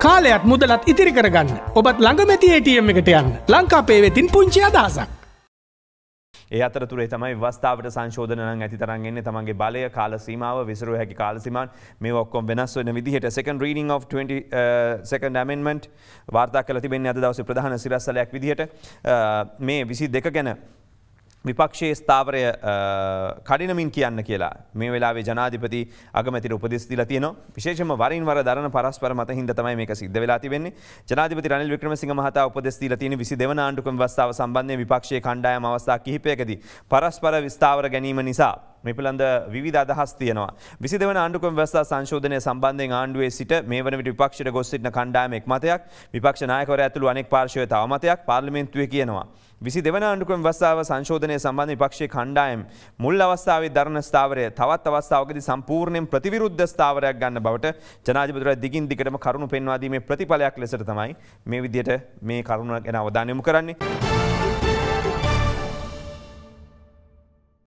කාලයත් මුදලත් ඉතිරි කරගන්න ඔබත් ළඟමැති ATM එකට යන්න ලංකාපේ වෙතින් පුංචි අදහසක්. ඒ අතරතුරේ තමයි වස්ථාවට සංශෝධනන් ඇති තරන්ගන්න තමන්ගේ බලය කාලසීමාව විසරු හැකි කාලසිමන් මේ ඔක්කොම් වෙනස් වන විදිහට සකන් රීඩිං of 22 ඇමෙන්මට uh, වාර්තා කලතිබෙන් අදවස ප්‍රධාන සිරස්සලයක් විදිහට uh, මේ විසි දෙක ගැන විපක්ෂයේ ස්ථාවරය කඩිනමින් කියන්න කියලා මේ වෙලාවේ ජනාධිපති අගමැතිට උපදෙස්තිල තියන විශේෂම වරින් වර දරන පරස්පර මත හිද තමයි මේ සිද්ධ වෙලා තිවෙන්නේ ජනාධිපති රනිල් වික්‍රමසිංහ මහතා උපදෙස්තිල තියෙන විසි දෙවන ආණ්ඩුකම් අවස්ථාව සම්බන්ධය විපක්ෂයේ කණ්ඩායම අවස්ථා කිහිපයකදී පරස්පර විස්ථාවර ගැනීම නිසා මෙපළඳ විධ අදහස් තියනවා. විසිදවන ආණ්ඩුකම වස්ථා සංශෝධනය සම්බන්ධෙන් ආණ්ඩුවේ සිට මේ වන විට විපක්ෂයට ගොස් සිටින කණ්ඩායම එක්මතයක් විපක්ෂ නායකවරයා ඇතුළු අනෙක් පාර්ශවය තවමතයක් පාර්ලිමේන්තුවේ කියනවා. විසි දෙවන ආණ්ඩුකම වස්ථාව සංශෝධනය සම්බන්ධ විපක්ෂයේ කණ්ඩායම් මුල් අවස්ථාවේ ධර්ණ ස්ථාවරය තවත් අවස්ථාවකදී සම්පූර්ණයෙන් ප්‍රතිවිරුද්ධ ස්ථාවරයක් ගන්න බවට ජනාධිපතිතුරා දිගින් දිගටම කරුණු පෙන්වා දීමේ ප්‍රතිඵලයක් ලෙසට තමයි මේ විදියට මේ කරුණ ගැන අවධානය යොමු කරන්නේ.